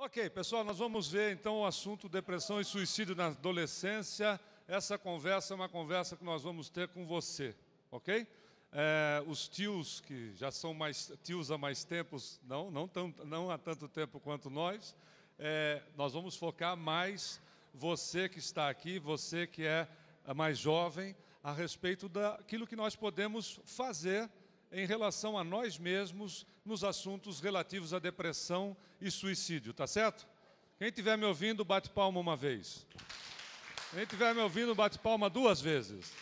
Ok, pessoal, nós vamos ver então o assunto depressão e suicídio na adolescência. Essa conversa é uma conversa que nós vamos ter com você, ok? É, os tios que já são mais tios há mais tempos, não, não, tão, não há tanto tempo quanto nós, é, nós vamos focar mais você que está aqui, você que é mais jovem, a respeito daquilo que nós podemos fazer em relação a nós mesmos nos assuntos relativos à depressão e suicídio, tá certo? Quem estiver me ouvindo, bate palma uma vez. Quem estiver me ouvindo, bate palma duas vezes.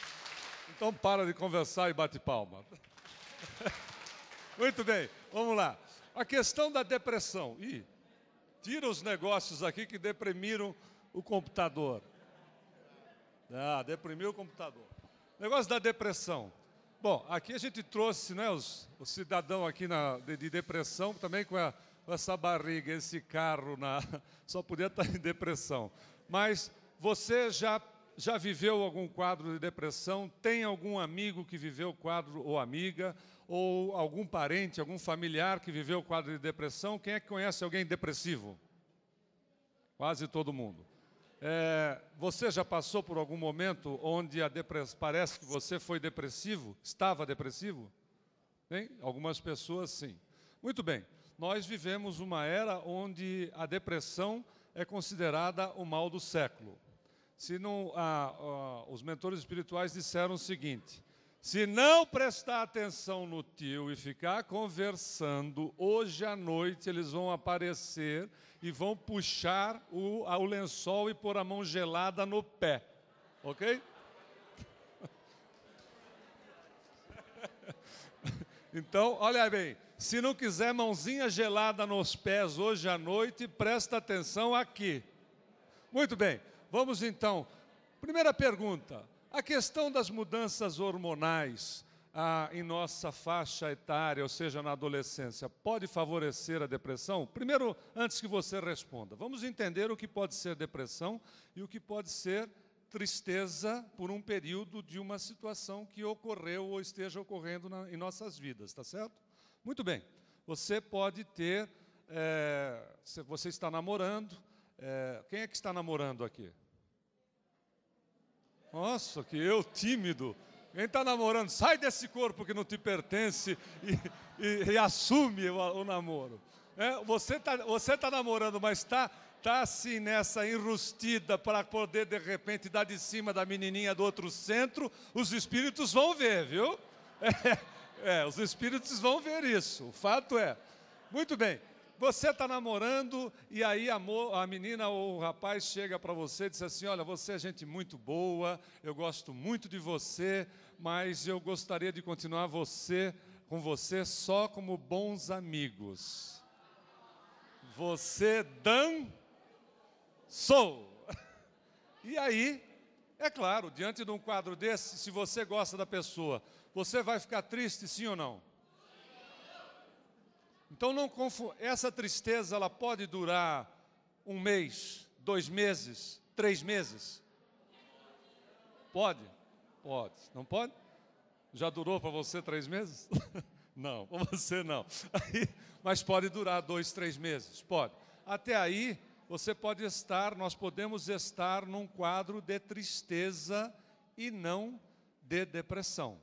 Então para de conversar e bate palma. Muito bem, vamos lá. A questão da depressão. Ih, tira os negócios aqui que deprimiram o computador. Ah, deprimiu o computador. Negócio da depressão. Bom, aqui a gente trouxe né, os, o cidadão aqui na, de, de, depressão, também com, a, com, essa barriga, esse carro, na, só podia estar em depressão. Mas você já, já viveu algum quadro de depressão? Tem algum amigo que viveu quadro ou amiga? Ou algum parente, algum familiar que viveu quadro de depressão? Quem é que conhece alguém depressivo? Quase todo mundo. É, você já passou por algum momento onde parece que você foi depressivo? Estava depressivo? Hein? Algumas pessoas sim. Muito bem, nós vivemos uma era onde a depressão é considerada o mal do século. Se não, a, a, os mentores espirituais disseram o seguinte: se não prestar atenção no tio e ficar conversando, hoje à noite eles vão aparecer e vão puxar o, o lençol e pôr a mão gelada no pé. Ok? Então, olha bem, se não quiser mãozinha gelada nos pés hoje à noite, presta atenção aqui. Muito bem, vamos então. Primeira pergunta: a questão das mudanças hormonais ah, em nossa faixa etária, ou seja, na adolescência, pode favorecer a depressão? Primeiro, antes que você responda, vamos entender o que pode ser depressão e o que pode ser tristeza por um período de uma situação que ocorreu ou esteja ocorrendo na, em nossas vidas, tá certo? Muito bem. Você pode ter, é, você está namorando. É, quem é que está namorando aqui? Nossa, que eu tímido. Quem está namorando, sai desse corpo que não te pertence e, e, e assume o, o namoro. É, você está você tá namorando, mas está tá assim nessa enrustida para poder de repente dar de cima da menininha do outro centro. Os espíritos vão ver, viu? É, é, os espíritos vão ver isso. O fato é. Muito bem você está namorando e aí a, a menina ou o rapaz chega para você e diz assim: Olha, você é gente muito boa, eu gosto muito de você, mas eu gostaria de continuar você com você só como bons amigos. Você dan sou. E aí, é claro, diante de um quadro desse, se você gosta da pessoa, você vai ficar triste, sim ou não? Então não confunda. Essa tristeza ela pode durar um mês, dois meses, três meses. Pode? Pode. Não pode? Já durou para você três meses? não, para você não. Aí, mas pode durar dois, três meses. Pode. Até aí você pode estar, nós podemos estar num quadro de tristeza e não de depressão.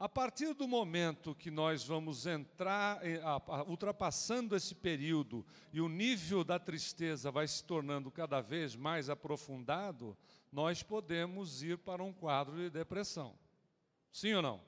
A partir do momento que nós vamos entrar, eh, ultrapassando esse período, e o nível da tristeza vai se tornando cada vez mais aprofundado, nós podemos ir para um quadro de depressão. Sim ou não?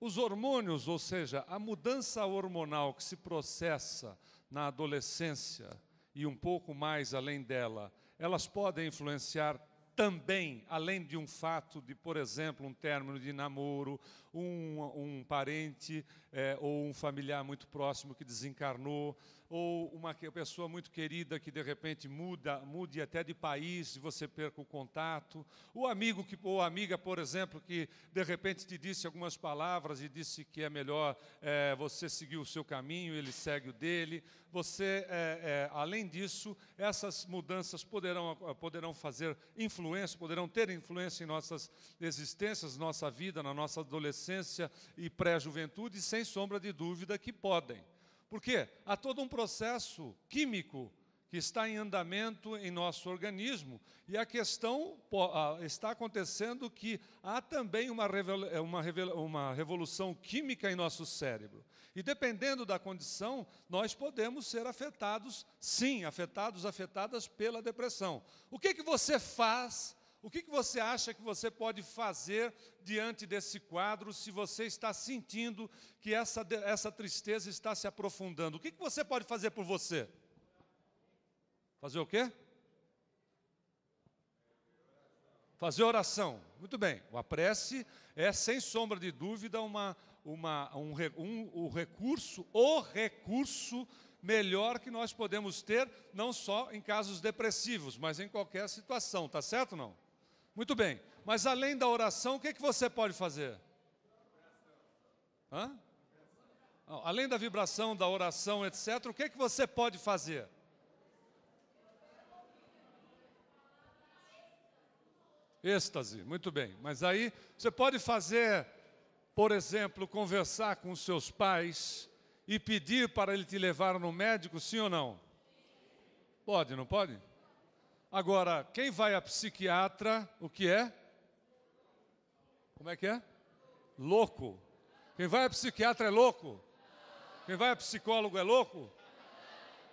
Os hormônios, ou seja, a mudança hormonal que se processa na adolescência e um pouco mais além dela, elas podem influenciar também, além de um fato de, por exemplo, um término de namoro um, um parente é, ou um familiar muito próximo que desencarnou, ou uma pessoa muito querida que de repente muda, mude até de país e você perca o contato, o amigo que, ou amiga, por exemplo, que de repente te disse algumas palavras e disse que é melhor é, você seguir o seu caminho, ele segue o dele. Você, é, é além disso, essas mudanças poderão, poderão fazer influência, poderão ter influência em nossas existências, nossa vida, na nossa adolescência adolescência e pré-juventude, sem sombra de dúvida que podem. Por quê? Há todo um processo químico que está em andamento em nosso organismo. E a questão está acontecendo que há também uma, é, uma, revolução química em nosso cérebro. E dependendo da condição, nós podemos ser afetados, sim, afetados, afetadas pela depressão. O que, que você faz o que, que você acha que você pode fazer diante desse quadro se você está sentindo que essa, essa tristeza está se aprofundando? O que, que você pode fazer por você? Fazer o quê? Fazer oração. Muito bem. A prece é, sem sombra de dúvida, uma, uma, um, um, o recurso, o recurso melhor que nós podemos ter, não só em casos depressivos, mas em qualquer situação, tá certo não? Muito bem, mas além da oração, o que, é que você pode fazer? Hã? Além da vibração, da oração, etc., o que, é que você pode fazer? Êxtase, muito bem. Mas aí você pode fazer, por exemplo, conversar com seus pais e pedir para ele te levar no médico, sim ou não? Pode, não pode? Agora, quem vai a psiquiatra, o que é? Como é que é? Louco. Quem vai a psiquiatra é louco. Quem vai a psicólogo é louco.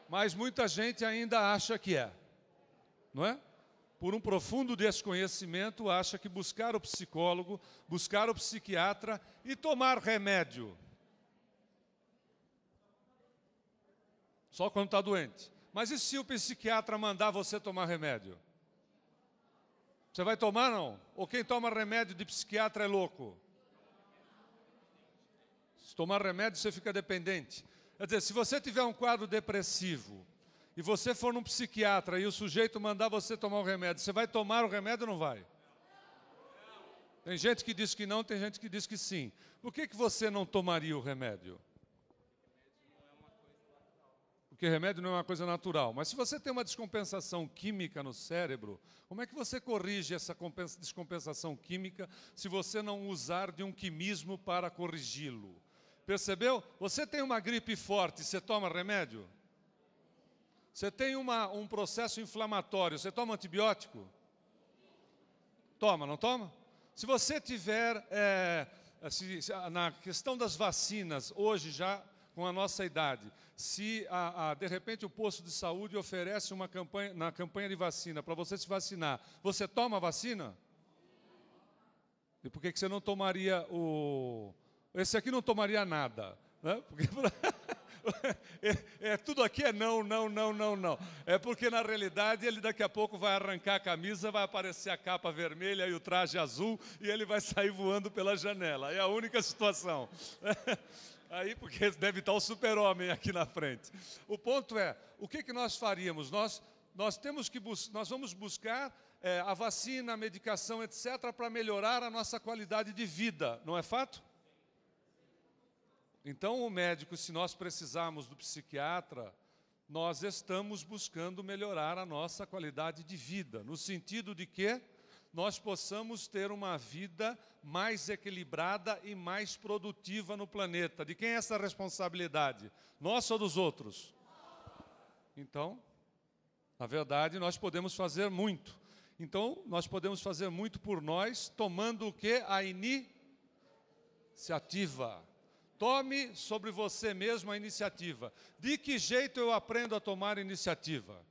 Mas muita gente ainda acha que é. Não é? Por um profundo desconhecimento, acha que buscar o psicólogo, buscar o psiquiatra e tomar remédio. Só quando está doente. Mas e se o psiquiatra mandar você tomar remédio? Você vai tomar não? Ou quem toma remédio de psiquiatra é louco? Se tomar remédio você fica dependente. Quer dizer, se você tiver um quadro depressivo e você for num psiquiatra e o sujeito mandar você tomar um remédio, você vai tomar o remédio ou não vai? Tem gente que diz que não, tem gente que diz que sim. Por que, que você não tomaria o remédio? Porque remédio não é uma coisa natural. Mas se você tem uma descompensação química no cérebro, como é que você corrige essa descompensação química se você não usar de um quimismo para corrigi-lo? Percebeu? Você tem uma gripe forte, você toma remédio? Você tem uma, um processo inflamatório, você toma antibiótico? Toma, não toma? Se você tiver, é, se, na questão das vacinas, hoje já com a nossa idade, se a, a, de repente o posto de saúde oferece uma campanha, na campanha de vacina para você se vacinar, você toma a vacina? E por que, que você não tomaria o. Esse aqui não tomaria nada. Né? Porque... é, é, tudo aqui é não, não, não, não, não. É porque na realidade ele daqui a pouco vai arrancar a camisa, vai aparecer a capa vermelha e o traje azul e ele vai sair voando pela janela. É a única situação. Aí, porque deve estar o super-homem aqui na frente. O ponto é, o que, que nós faríamos? Nós, nós, temos que nós vamos buscar é, a vacina, a medicação, etc., para melhorar a nossa qualidade de vida, não é fato? Então, o médico, se nós precisarmos do psiquiatra, nós estamos buscando melhorar a nossa qualidade de vida, no sentido de que nós possamos ter uma vida mais equilibrada e mais produtiva no planeta. De quem é essa responsabilidade? Nossa ou dos outros? Então, na verdade, nós podemos fazer muito. Então, nós podemos fazer muito por nós, tomando o que? A iniciativa. Tome sobre você mesmo a iniciativa. De que jeito eu aprendo a tomar iniciativa?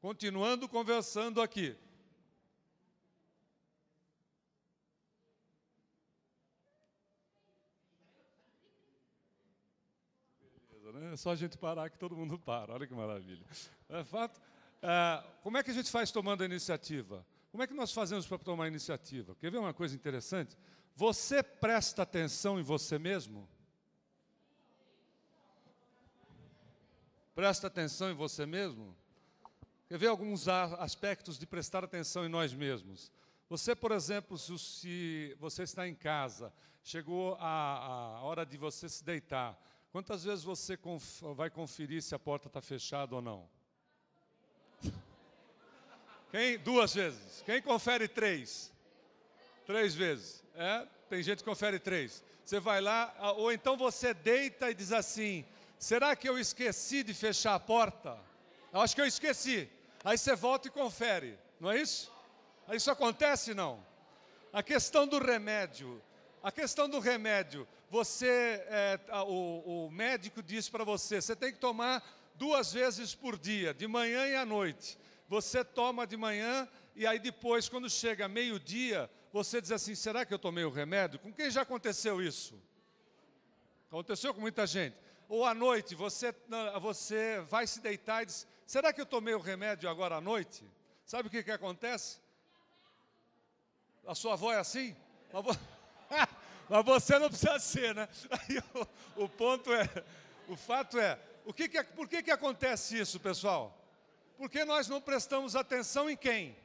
Continuando conversando aqui. nada, né? É só a gente parar que todo mundo para. Olha que maravilha. É fato. É, como é que a gente faz tomando a iniciativa? Como é que nós fazemos para tomar a iniciativa? Quer ver uma coisa interessante? Você presta atenção em você mesmo? Presta atenção em você mesmo? Quer ver alguns aspectos de prestar atenção em nós mesmos? Você, por exemplo, se você está em casa, chegou a, a hora de você se deitar, Quantas vezes você conf vai conferir se a porta está fechada ou não? Quem? Duas vezes. Quem confere três? Três vezes. É? Tem gente que confere três. Você vai lá, ou então você deita e diz assim: será que eu esqueci de fechar a porta? Eu acho que eu esqueci. Aí você volta e confere, não é isso? Isso acontece não? A questão do remédio. A questão do remédio, você, é, o, o médico disse para você, você tem que tomar duas vezes por dia, de manhã e à noite. Você toma de manhã e aí depois, quando chega meio-dia, você diz assim: será que eu tomei o remédio? Com quem já aconteceu isso? Aconteceu com muita gente. Ou à noite, você, você vai se deitar e diz: será que eu tomei o remédio agora à noite? Sabe o que, que acontece? A sua avó é assim? Mas você não precisa ser, né? Aí o, o ponto é, o fato é, o que que, é, por que, que acontece isso, pessoal? Porque nós não prestamos atenção em quem?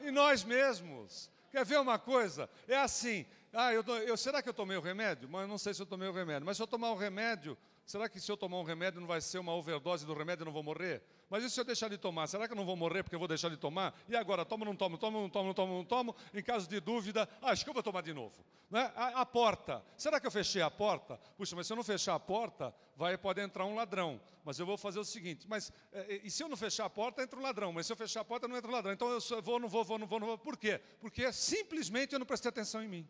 Em nós mesmos. Quer ver uma coisa? É assim, ah, eu, eu será que eu tomei o remédio? Mas eu não sei se eu tomei o remédio, mas se eu tomar o remédio, Será que se eu tomar um remédio não vai ser uma overdose do remédio e não vou morrer? Mas e se eu deixar de tomar? Será que eu não vou morrer porque eu vou deixar de tomar? E agora, tomo, não tomo, tomo, não tomo, não tomo, não tomo. Em caso de dúvida, ah, acho que eu vou tomar de novo. Né? A, a, porta. Será que eu fechei a porta? Puxa, mas se eu não fechar a porta, vai, pode entrar um ladrão. Mas eu vou fazer o seguinte: mas e, é, é, e se eu não fechar a porta, entra um ladrão. Mas se eu fechar a porta, não entra um ladrão. Então eu vou, não vou, vou, não vou, não vou. Por quê? Porque simplesmente eu não prestei atenção em mim.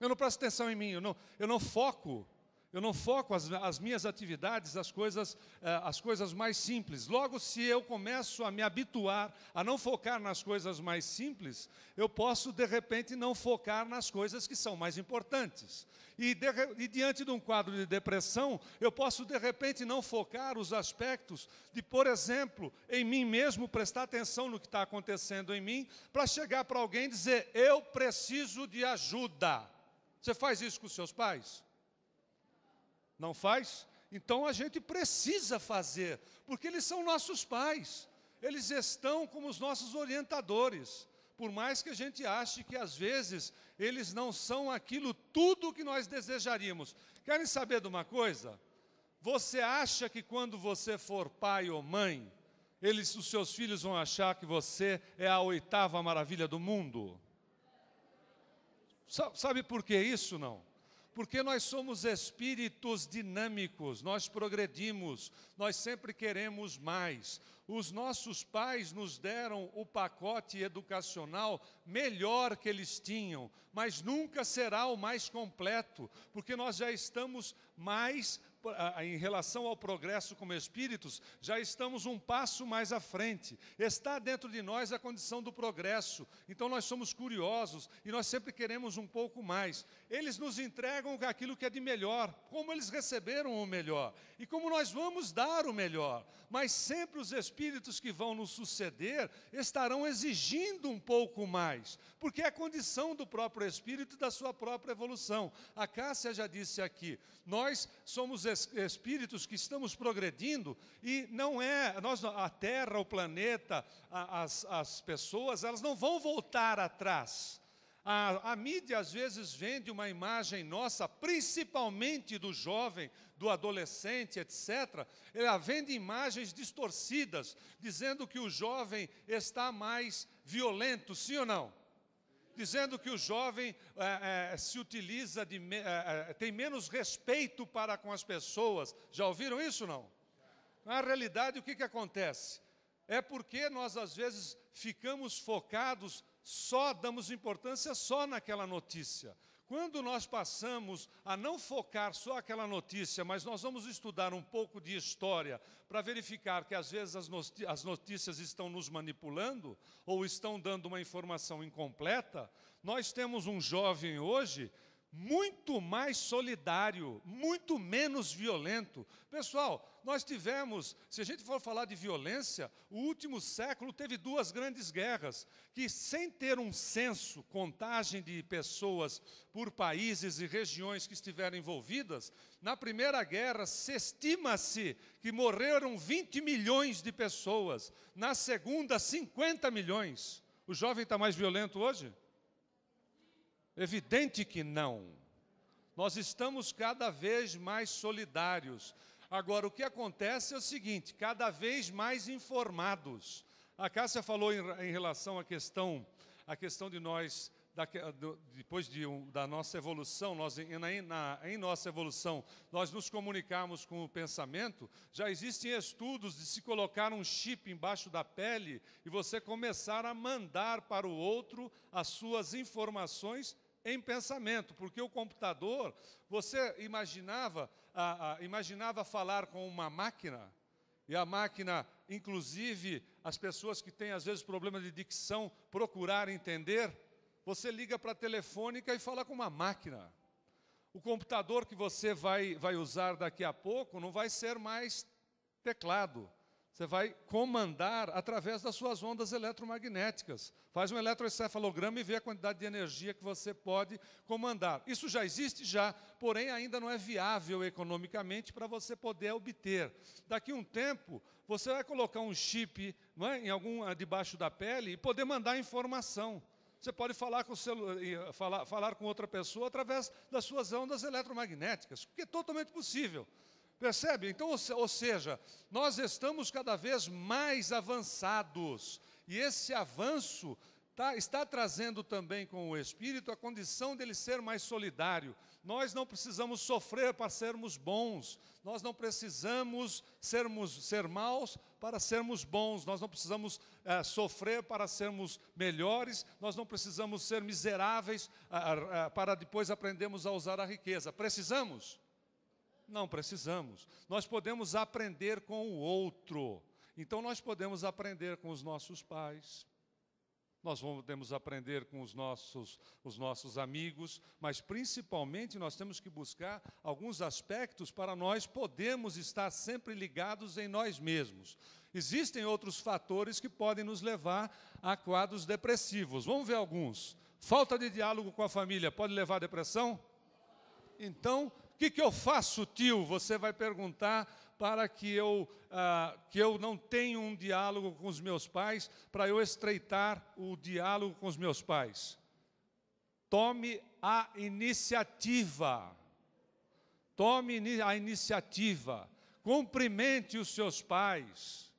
Eu não presto atenção em mim, eu não, eu não foco eu não foco as, as minhas atividades, as coisas, eh, as coisas mais simples. Logo, se eu começo a me habituar a não focar nas coisas mais simples, eu posso, de repente, não focar nas coisas que são mais importantes. E, de, e diante de um quadro de depressão, eu posso, de repente, não focar os aspectos de, por exemplo, em mim mesmo, prestar atenção no que está acontecendo em mim, para chegar para alguém e dizer: Eu preciso de ajuda. Você faz isso com seus pais? Não faz? Então a gente precisa fazer, porque eles são nossos pais. Eles estão como os nossos orientadores. Por mais que a gente ache que às vezes eles não são aquilo tudo que nós desejaríamos. Querem saber de uma coisa? Você acha que quando você for pai ou mãe, eles, os seus filhos vão achar que você é a oitava maravilha do mundo? Sabe por que isso não? porque nós somos espíritos dinâmicos, nós progredimos, nós sempre queremos mais. Os nossos pais nos deram o pacote educacional melhor que eles tinham, mas nunca será o mais completo, porque nós já estamos mais em relação ao progresso como espíritos, já estamos um passo mais à frente. Está dentro de nós a condição do progresso. Então nós somos curiosos e nós sempre queremos um pouco mais. Eles nos entregam aquilo que é de melhor, como eles receberam o melhor e como nós vamos dar o melhor. Mas sempre os espíritos que vão nos suceder estarão exigindo um pouco mais, porque é a condição do próprio espírito e da sua própria evolução. A Cássia já disse aqui, nós somos espíritos que estamos progredindo e não é, nós, a Terra, o planeta, a, as, as pessoas, elas não vão voltar atrás. A, a, mídia às vezes vende uma imagem nossa, principalmente do jovem, do adolescente, etc. Ela vende imagens distorcidas, dizendo que o jovem está mais violento, sim ou não? dizendo que o jovem é, é, se utiliza de é, é, tem menos respeito para com as pessoas. Já ouviram isso não? Na é realidade, o que, que acontece? É porque nós às vezes ficamos focados só damos importância só naquela notícia. Quando nós passamos a não focar só aquela notícia, mas nós vamos estudar um pouco de história para verificar que às vezes as notícias estão nos manipulando ou estão dando uma informação incompleta, nós temos um jovem hoje muito mais solidário, muito menos violento. Pessoal, nós tivemos, se a gente for falar de violência, o último século teve duas grandes guerras, que sem ter um censo, contagem de pessoas por países e regiões que estiveram envolvidas, na Primeira Guerra se estima-se que morreram 20 milhões de pessoas, na Segunda, 50 milhões. O jovem está mais violento hoje? Evidente que não. Nós estamos cada vez mais solidários. Agora, o que acontece é o seguinte: cada vez mais informados. A Cássia falou em, em relação à questão, à questão de nós, da, do, depois de, um, da nossa evolução, nós, em, na, em nossa evolução, nós nos comunicarmos com o pensamento. Já existem estudos de se colocar um chip embaixo da pele e você começar a mandar para o outro as suas informações em pensamento, porque o computador, você imaginava, imaginava falar com uma máquina, e a máquina, inclusive, as pessoas que têm às vezes problemas de dicção, procurar entender, você liga para a telefônica e fala com uma máquina. O computador que você vai, vai usar daqui a pouco não vai ser mais teclado, você vai comandar através das suas ondas eletromagnéticas. Faz um eletroencefalograma e vê a quantidade de energia que você pode comandar. Isso já existe já, porém ainda não é viável economicamente para você poder obter. Daqui um tempo, você vai colocar um chip é, em algum ah, debaixo da pele e poder mandar informação. Você pode falar com, celular, ah, falar, falar com outra pessoa através das suas ondas eletromagnéticas, o que é totalmente possível. Percebe? Então, ou seja, nós estamos cada vez mais avançados, e esse avanço tá, está trazendo também com o Espírito a condição dele ser mais solidário. Nós não precisamos sofrer para sermos bons, nós não precisamos sermos, ser maus para sermos bons, nós não precisamos é, sofrer para sermos melhores, nós não precisamos ser miseráveis a, ah, a, ah, ah, para depois aprendermos a usar a riqueza. Precisamos? Não precisamos. Nós podemos aprender com o outro. Então, nós podemos aprender com os nossos pais, nós podemos aprender com os nossos, os nossos amigos, mas principalmente nós temos que buscar alguns aspectos para nós podermos estar sempre ligados em nós mesmos. Existem outros fatores que podem nos levar a quadros depressivos. Vamos ver alguns. Falta de diálogo com a família pode levar à depressão? Então, o que, que eu faço, tio? Você vai perguntar para que eu, ah, que eu não tenha um diálogo com os meus pais, para eu estreitar o diálogo com os meus pais. Tome a iniciativa. Tome a iniciativa. Cumprimente os seus pais.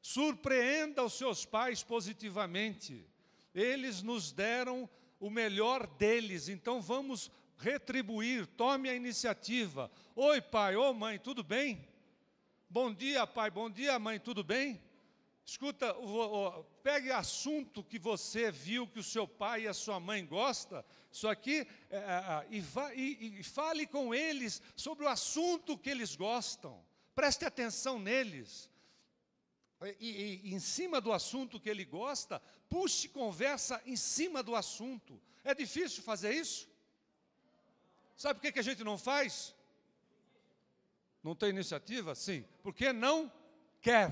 Surpreenda os seus pais positivamente. Eles nos deram o melhor deles, então vamos retribuir, tome a iniciativa. Oi, pai, ô mãe, tudo bem? Bom dia, pai, bom dia, mãe, tudo bem? Escuta, o, pegue assunto que você viu que o seu pai e a sua mãe gosta, isso aqui, é, é, é, e, e, e fale com eles sobre o assunto que eles gostam. Preste atenção neles. e, e, em cima do assunto que ele gosta, puxe conversa em cima do assunto. É difícil fazer isso? Sabe por que, que a gente não faz? Não tem iniciativa? Sim. Porque não quer.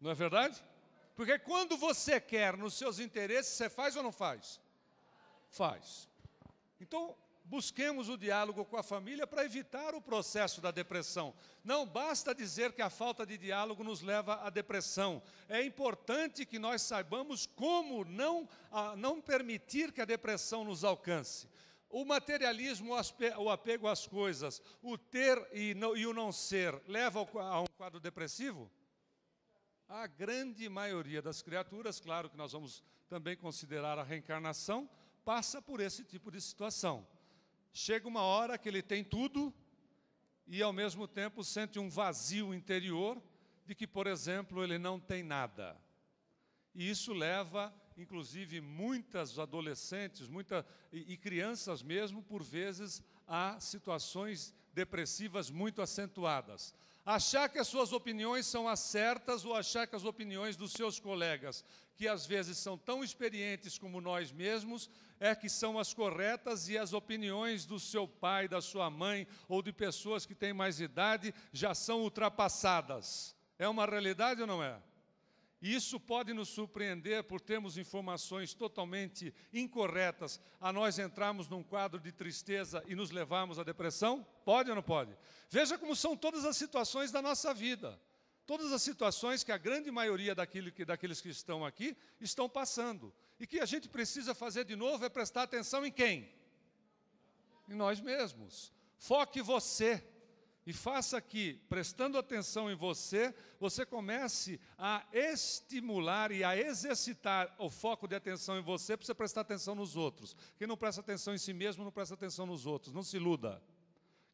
Não é verdade? Porque quando você quer nos seus interesses, você faz ou não faz? Faz. Então, busquemos o diálogo com a família para evitar o processo da depressão. Não basta dizer que a falta de diálogo nos leva à depressão. É importante que nós saibamos como não, a, não permitir que a depressão nos alcance. O materialismo, o apego às coisas, o ter e, não, e o não ser, leva a um quadro depressivo? A grande maioria das criaturas, claro que nós vamos também considerar a reencarnação, passa por esse tipo de situação. Chega uma hora que ele tem tudo e, ao mesmo tempo, sente um vazio interior de que, por exemplo, ele não tem nada. E isso leva inclusive muitas adolescentes, muita, e, e crianças mesmo, por vezes há situações depressivas muito acentuadas. Achar que as suas opiniões são as certas ou achar que as opiniões dos seus colegas, que às vezes são tão experientes como nós mesmos, é que são as corretas e as opiniões do seu pai, da sua mãe ou de pessoas que têm mais idade já são ultrapassadas. É uma realidade ou não é? Isso pode nos surpreender por termos informações totalmente incorretas, a nós entrarmos num quadro de tristeza e nos levarmos à depressão? Pode ou não pode? Veja como são todas as situações da nossa vida. Todas as situações que a grande maioria daquilo que, daqueles que estão aqui estão passando. E que a gente precisa fazer de novo é prestar atenção em quem? Em nós mesmos. Foque você. E faça que, prestando atenção em você, você comece a estimular e a exercitar o foco de atenção em você para você prestar atenção nos outros. Quem não presta atenção em si mesmo não presta atenção nos outros. Não se iluda.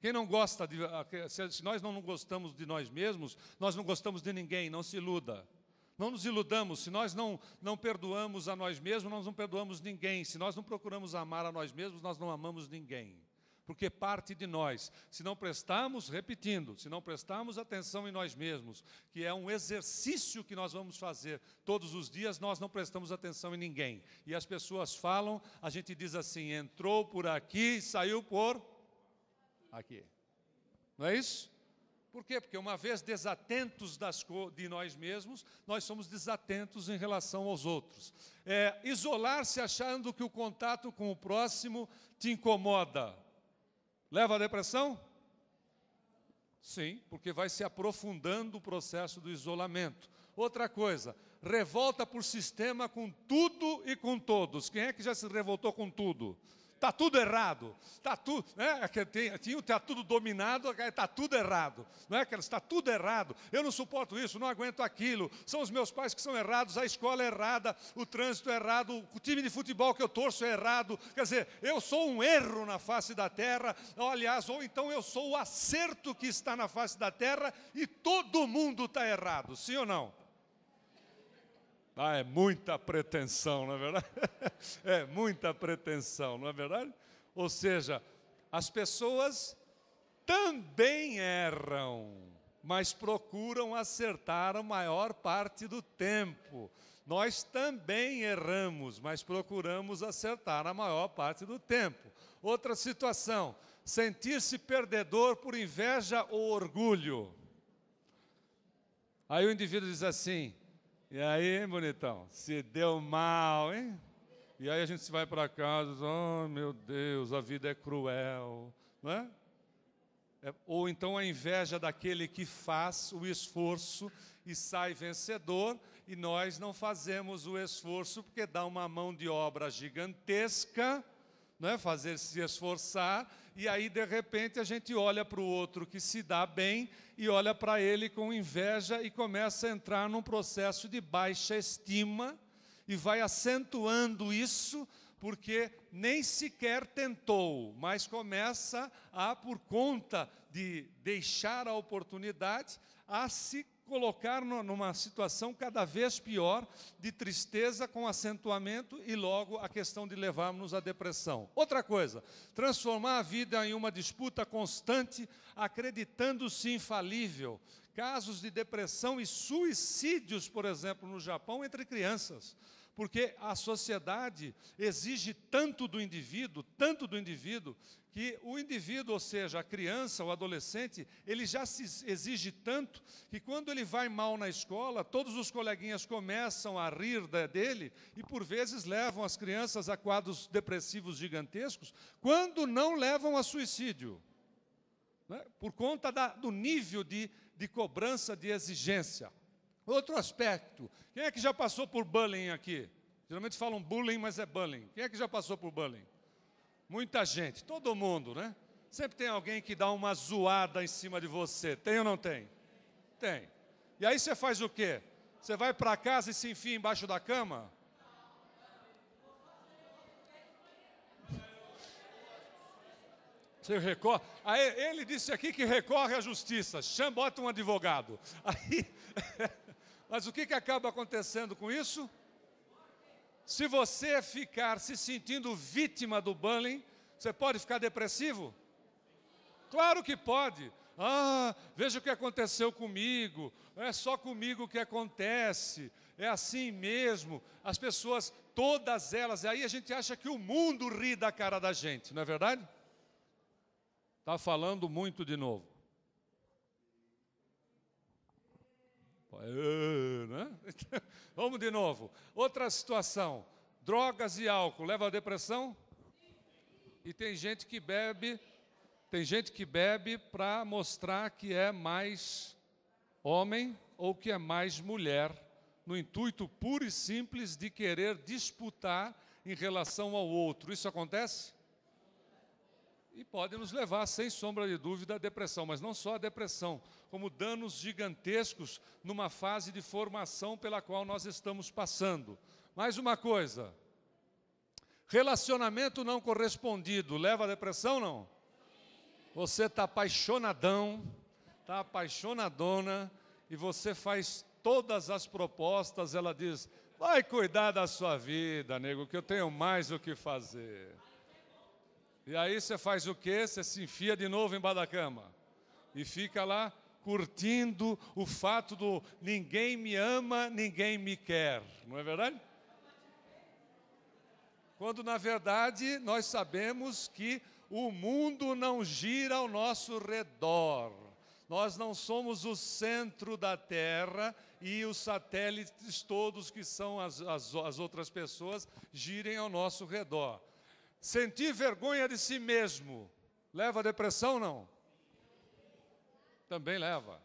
Quem não gosta de. Ah, se nós não gostamos de nós mesmos, nós não gostamos de ninguém, não se iluda. Não nos iludamos, se nós não, não perdoamos a nós mesmos, nós não perdoamos ninguém. Se nós não procuramos amar a nós mesmos, nós não amamos ninguém porque parte de nós. Se não prestarmos, repetindo, se não prestarmos atenção em nós mesmos, que é um exercício que nós vamos fazer todos os dias, nós não prestamos atenção em ninguém. E as pessoas falam, a gente diz assim: entrou por aqui, saiu por aqui. Não é isso? Por quê? Porque uma vez desatentos das, de nós mesmos, nós somos desatentos em relação aos outros. É, Isolar-se achando que o contato com o próximo te incomoda. Leva à depressão? Sim, porque vai se aprofundando o processo do isolamento. Outra coisa, revolta por sistema com tudo e com todos. Quem é que já se revoltou com tudo? está tudo errado, está tudo, né? É tem, tinha tá tudo dominado, está é, tudo errado, não é? Está tudo errado, eu não suporto isso, não aguento aquilo, são os meus pais que são errados, a escola é errada, o trânsito é errado, o time de futebol que eu torço é errado, quer dizer, eu sou um erro na face da terra, ou, aliás, ou então eu sou o acerto que está na face da terra e todo mundo está errado, sim ou não? Ah, é muita pretensão, não é verdade? é muita pretensão, não é verdade? Ou seja, as pessoas também erram, mas procuram acertar a maior parte do tempo. Nós também erramos, mas procuramos acertar a maior parte do tempo. Outra situação: sentir-se perdedor por inveja ou orgulho. Aí o indivíduo diz assim: e aí, hein, bonitão? Se deu mal, hein? E aí a gente vai para casa, oh meu Deus, a vida é cruel, né? É, ou então a inveja daquele que faz o esforço e sai vencedor, e nós não fazemos o esforço porque dá uma mão de obra gigantesca não é? fazer se esforçar, e aí de repente a gente olha para o outro que se dá bem e olha para ele com inveja e começa a entrar num processo de baixa estima e vai acentuando isso porque nem sequer tentou, mas começa a, por conta de deixar a oportunidade, a se colocar numa situação cada vez pior de tristeza com acentuamento e logo a questão de levarmos à depressão. Outra coisa, transformar a vida em uma disputa constante, acreditando-se infalível. Casos de depressão e suicídios, por exemplo, no Japão entre crianças porque a sociedade exige tanto do indivíduo, tanto do indivíduo, que o indivíduo, ou seja, a criança, o adolescente, ele já se exige tanto que quando ele vai mal na escola, todos os coleguinhas começam a rir dele e por vezes levam as crianças a quadros depressivos gigantescos, quando não levam a suicídio, né? por conta da, do nível de, de cobrança, de exigência. Outro aspecto, quem é que já passou por bullying aqui? Geralmente falam bullying, mas é bullying. Quem é que já passou por bullying? Muita gente, todo mundo, né? Sempre tem alguém que dá uma zoada em cima de você. Tem ou não tem? Tem. E aí você faz o quê? Você vai para casa e se enfia embaixo da cama? Você recorre. Aí ele disse aqui que recorre à justiça. Chama, bota um advogado. Aí, mas o que, que acaba acontecendo com isso? Se você ficar se sentindo vítima do bullying, você pode ficar depressivo? Claro que pode. Ah, veja o que aconteceu comigo, não é só comigo que acontece, é assim mesmo. As pessoas, todas elas, aí a gente acha que o mundo ri da cara da gente, não é verdade? Está falando muito de novo. É, né? Vamos de novo. Outra situação: drogas e álcool leva à depressão? E tem gente que bebe, tem gente que bebe para mostrar que é mais homem ou que é mais mulher, no intuito puro e simples de querer disputar em relação ao outro. Isso acontece? e pode nos levar, sem sombra de dúvida, à depressão, mas não só à depressão, como danos gigantescos numa fase de formação pela qual nós estamos passando. Mais uma coisa: relacionamento não correspondido leva à depressão, não? Você está apaixonadão, está apaixonadona, e você faz todas as propostas, ela diz: vai cuidar da sua vida, nego, que eu tenho mais o que fazer. E aí você faz o quê? Você se enfia de novo embaixo da cama e fica lá curtindo o fato do ninguém me ama, ninguém me quer, não é verdade? Quando na verdade nós sabemos que o mundo não gira ao nosso redor. Nós não somos o centro da Terra e os satélites todos que são as, as, as outras pessoas girem ao nosso redor. Sentir vergonha de si mesmo leva à depressão, não? Também leva.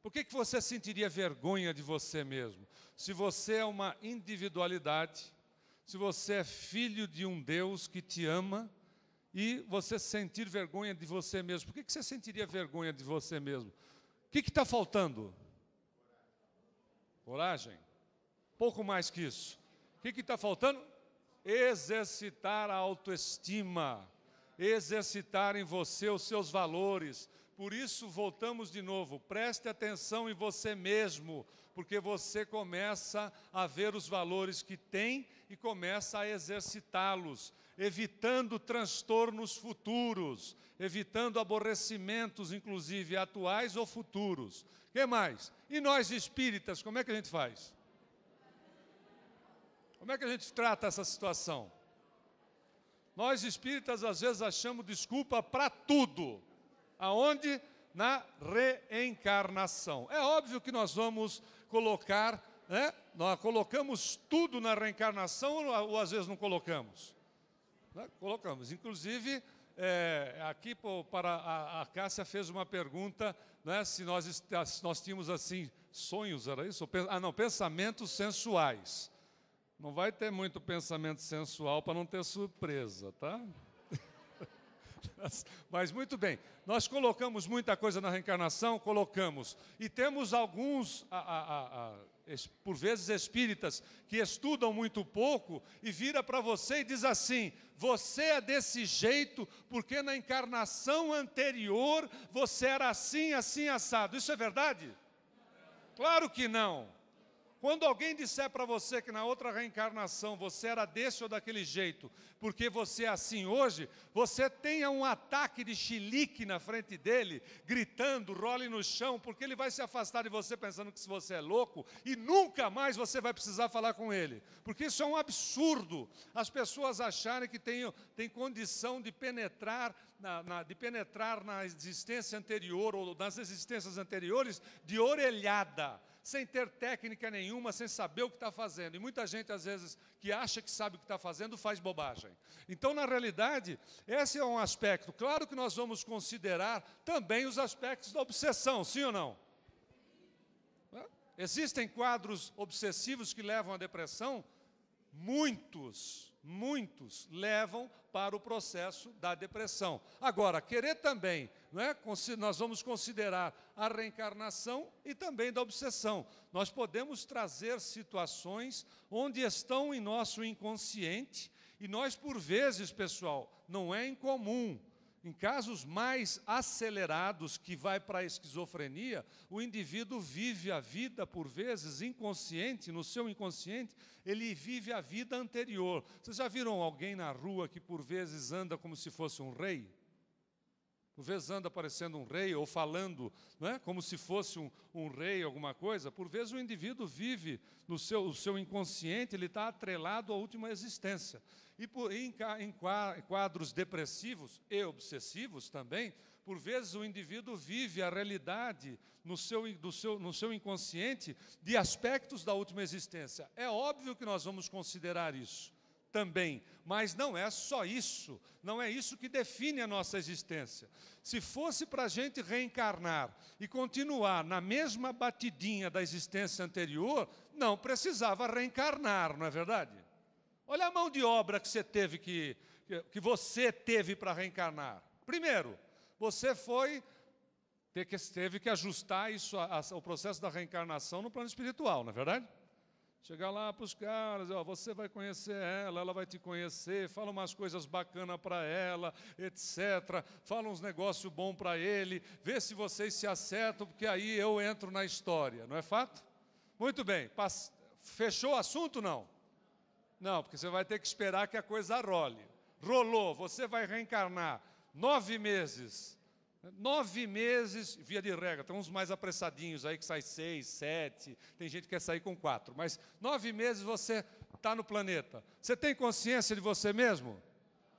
Por que, que você sentiria vergonha de você mesmo? Se você é uma individualidade, se você é filho de um Deus que te ama e você sentir vergonha de você mesmo, por que, que você sentiria vergonha de você mesmo? O que está faltando? Coragem. Pouco mais que isso. O que está faltando? exercitar a autoestima, exercitar em você os seus valores. Por isso, voltamos de novo, preste atenção em você mesmo, porque você começa a ver os valores que tem e começa a exercitá-los, evitando transtornos futuros, evitando aborrecimentos, inclusive atuais ou futuros. que mais? E nós espíritas, como é que a gente faz? Como é que a gente trata essa situação? Nós espíritas às vezes achamos desculpa para tudo. Aonde? Na reencarnação. É óbvio que nós vamos colocar, né? Nós colocamos tudo na reencarnação ou às vezes não colocamos. Né? Colocamos. Inclusive, é, aqui para a, a, Cássia fez uma pergunta, né, se nós, nós tínhamos assim sonhos, era isso? Ah, não, pensamentos sensuais. Não vai ter muito pensamento sensual para não ter surpresa, tá? Mas muito bem, nós colocamos muita coisa na reencarnação, colocamos. E temos alguns, a, a, a, por vezes espíritas, que estudam muito pouco e vira para você e diz assim: você é desse jeito porque na encarnação anterior você era assim, assim, assado. Isso é verdade? Claro que não. Quando alguém disser para você que na outra reencarnação você era desse ou daquele jeito, porque você é assim hoje, você tenha um ataque de chilique na frente dele, gritando, role no chão, porque ele vai se afastar de você pensando que se você é louco e nunca mais você vai precisar falar com ele. Porque isso é um absurdo. As pessoas acharem que tem, tem condição de penetrar na, na, de penetrar na existência anterior ou nas existências anteriores de orelhada sem ter técnica nenhuma, sem saber o que está fazendo. E muita gente, às vezes, que acha que sabe o que está fazendo, faz bobagem. Então, na realidade, esse é um aspecto. Claro que nós vamos considerar também os aspectos da obsessão, sim ou não? Existem quadros obsessivos que levam à depressão? Muitos muitos levam para o processo da depressão. Agora, querer também, não é? nós vamos considerar a reencarnação e também da obsessão. Nós podemos trazer situações onde estão em nosso inconsciente e nós, por vezes, pessoal, não é incomum em casos mais acelerados, que vai para a esquizofrenia, o indivíduo vive a vida, por vezes, inconsciente, no seu inconsciente, ele vive a vida anterior. Vocês já viram alguém na rua que, por vezes, anda como se fosse um rei? Por vezes anda parecendo um rei ou falando não é? como se fosse um, um rei, alguma coisa. Por vezes o indivíduo vive no seu, seu inconsciente, ele está atrelado à última existência. E por, em, em quadros depressivos e obsessivos também, por vezes o indivíduo vive a realidade no seu, do seu, no seu inconsciente de aspectos da última existência. É óbvio que nós vamos considerar isso também. Mas não é só isso, não é isso que define a nossa existência. Se fosse para a gente reencarnar e continuar na mesma batidinha da existência anterior, não precisava reencarnar, não é verdade? Olha a mão de obra que você teve que, que você teve para reencarnar. Primeiro, você foi ter que, teve que ajustar isso ao processo da reencarnação no plano espiritual, não é verdade? Chegar lá para os caras, ó, você vai conhecer ela, ela vai te conhecer, fala umas coisas bacanas para ela, etc. Fala uns negócios bons para ele, vê se vocês se acertam, porque aí eu entro na história, não é fato? Muito bem, pass... fechou o assunto não? Não, porque você vai ter que esperar que a coisa role. Rolou, você vai reencarnar nove meses Nove meses, via de regra, tem uns mais apressadinhos aí que sai seis, sete, tem gente que quer sair com quatro, mas nove meses você está no planeta. Você tem consciência de você mesmo?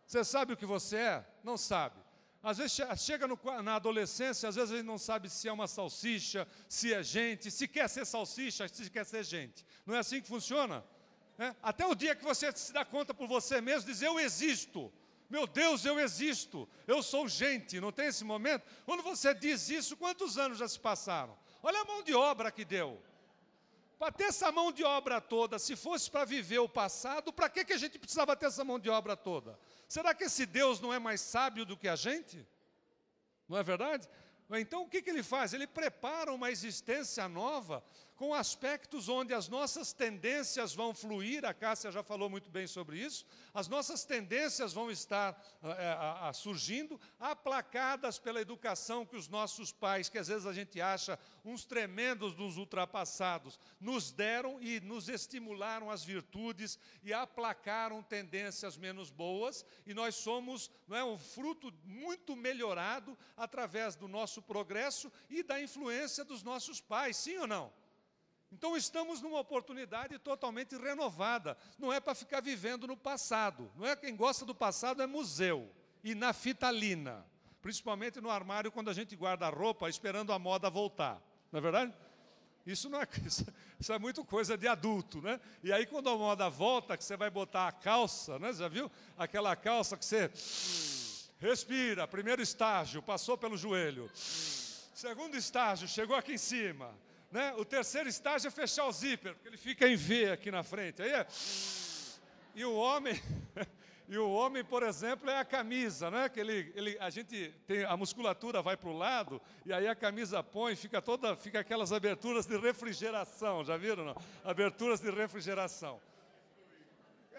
Você sabe o que você é? Não sabe. Às vezes chega no, na adolescência, às vezes ele não sabe se é uma salsicha, se é gente, se quer ser salsicha, se quer ser gente. Não é assim que funciona? É? Até o dia que você se dá conta por você mesmo, dizer eu existo. Meu Deus, eu existo, eu sou gente, não tem esse momento? Quando você diz isso, quantos anos já se passaram? Olha a mão de obra que deu. Para ter essa mão de obra toda, se fosse para viver o passado, para que, que a gente precisava ter essa mão de obra toda? Será que esse Deus não é mais sábio do que a gente? Não é verdade? Então o que, que ele faz? Ele prepara uma existência nova com aspectos onde as nossas tendências vão fluir, a Cássia já falou muito bem sobre isso, as nossas tendências vão estar ah, é, surgindo, aplacadas pela educação que os nossos pais, que às vezes a gente acha uns tremendos dos ultrapassados, nos deram e nos estimularam as virtudes e aplacaram tendências menos boas, e nós somos não é, um fruto muito melhorado através do nosso progresso e da influência dos nossos pais, sim ou não? Então estamos numa oportunidade totalmente renovada. Não é para ficar vivendo no passado. Não é quem gosta do passado é museu e na fitalina, principalmente no armário quando a gente guarda a roupa esperando a moda voltar. Não é verdade? Isso não é isso é muito coisa de adulto, né? E aí quando a moda volta, que você vai botar a calça, né? Já viu? Aquela calça que você respira, primeiro estágio, passou pelo joelho. Segundo estágio, chegou aqui em cima. Né? O terceiro estágio é fechar o zíper, porque ele fica em V aqui na frente. Aí é... E o homem, e o homem, por exemplo, é a camisa, né? Que ele, ele, a gente tem a musculatura vai para o lado e aí a camisa põe, fica toda, fica aquelas aberturas de refrigeração, já viram? Não? Aberturas de refrigeração.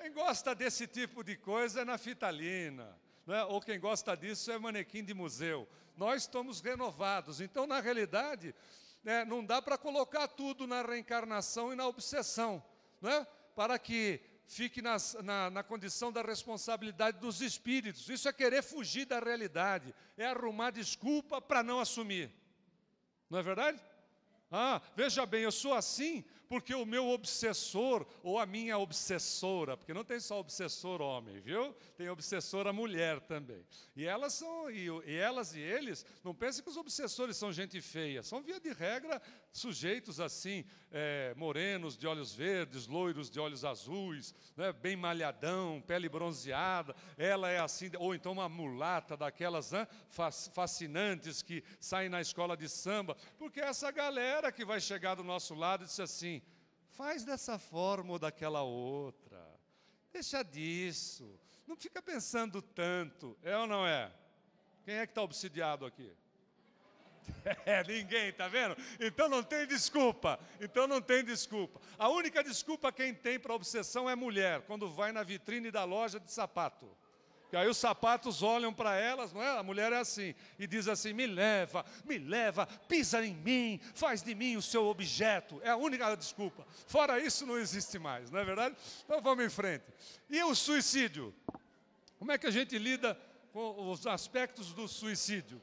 Quem gosta desse tipo de coisa é na fitalina, né? ou quem gosta disso é manequim de museu. Nós estamos renovados, então na realidade né? Não dá para colocar tudo na reencarnação e na obsessão, né? para que fique nas, na, na condição da responsabilidade dos espíritos. Isso é querer fugir da realidade, é arrumar desculpa para não assumir. Não é verdade? Ah, veja bem, eu sou assim porque o meu obsessor ou a minha obsessora, porque não tem só obsessor homem, viu? Tem obsessora mulher também. E elas são e, e elas e eles, não pensem que os obsessores são gente feia, são via de regra sujeitos assim, é, morenos de olhos verdes, loiros de olhos azuis, né, bem malhadão, pele bronzeada. Ela é assim, ou então uma mulata daquelas né, fascinantes que saem na escola de samba, porque é essa galera que vai chegar do nosso lado e assim faz dessa forma ou daquela outra. Deixa disso. Não fica pensando tanto. É ou não é? Quem é que está obsidiado aqui? É, ninguém, tá vendo? Então não tem desculpa. Então não tem desculpa. A única desculpa quem tem para obsessão é mulher, quando vai na vitrine da loja de sapato. E aí os sapatos olham para elas, não é? A mulher é assim, e diz assim: me leva, me leva, pisa em mim, faz de mim o seu objeto. É a única ah, desculpa. Fora isso, não existe mais, não é verdade? Então vamos em frente. E o suicídio? Como é que a gente lida com os aspectos do suicídio?